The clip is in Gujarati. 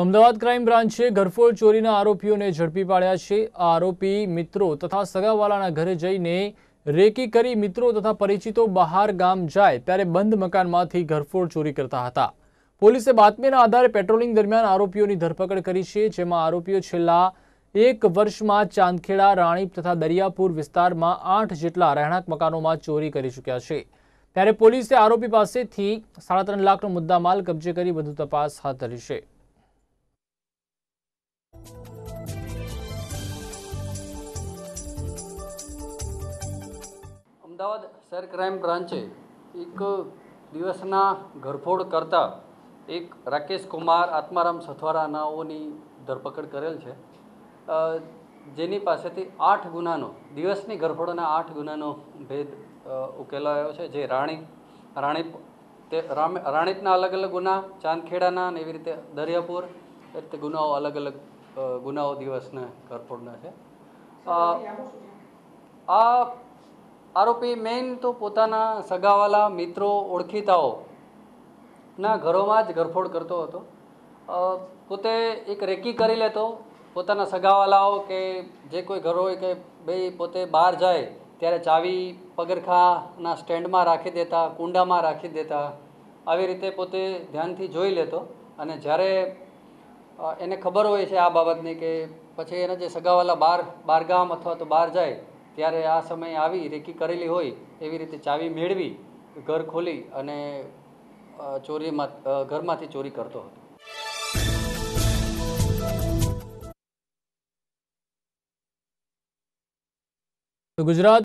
અમદાવાદ ક્રાઇમ બ્રાન્ચે ઘરફોડ ચોરીના આરોપીઓને ઝડપી પાડ્યા છે આ આરોપી મિત્રો તથા સગાવાલાના ઘરે જઈને રેકી કરી મિત્રો તથા પરિચિતો બહાર ગામ જાય ત્યારે બંધ મકાનમાંથી ઘરફોડ ચોરી કરતા હતા પોલીસે બાતમીના આધારે પેટ્રોલિંગ દરમિયાન આરોપીઓની ધરપકડ કરી છે જેમાં આરોપીઓ છેલ્લા એક વર્ષમાં ચાંદખેડા રાણીપ તથા દરિયાપુર વિસ્તારમાં આઠ જેટલા રહેણાંક મકાનોમાં ચોરી કરી ચૂક્યા છે ત્યારે પોલીસે આરોપી પાસેથી સાડા ત્રણ લાખનો મુદ્દામાલ કબજે કરી વધુ તપાસ હાથ ધરી છે અમદાવાદ સેર ક્રાઇમ બ્રાન્ચે એક દિવસના ઘરફોડ કરતા એક રાકેશ કુમાર આત્મારામ સથવારા ધરપકડ કરેલ છે જેની પાસેથી આઠ ગુનાનો દિવસની ઘરફોડના આઠ ગુનાનો ભેદ ઉકેલાયો છે જે રાણી રાણીપ તે રાણીપના અલગ અલગ ગુના ચાંદખેડાના અને એવી રીતે દરિયાપુર એ રીતે ગુનાઓ અલગ અલગ ગુનાઓ દિવસના ઘરફોડના છે આ આરોપી મેઇન તો પોતાના સગાવાલા મિત્રો ઓળખીતાઓ ના ઘરોમાં જ ગરફોડ કરતો હતો પોતે એક રેકી કરી લેતો પોતાના સગાવાલાઓ કે જે કોઈ ઘર હોય કે ભાઈ પોતે બહાર જાય ત્યારે ચાવી પગરખાના સ્ટેન્ડમાં રાખી દેતા કુંડામાં રાખી દેતા આવી રીતે પોતે ધ્યાનથી જોઈ લેતો અને જ્યારે એને ખબર હોય છે આ બાબતની કે પછી એના જે સગાવાલા બહાર બહારગામ અથવા તો બહાર જાય ત્યારે આ સમયે આવી રેકી કરેલી હોય એવી રીતે ચાવી મેળવી ઘર ખોલી અને ચોરીમાં ઘરમાંથી ચોરી કરતો હતો ગુજરાત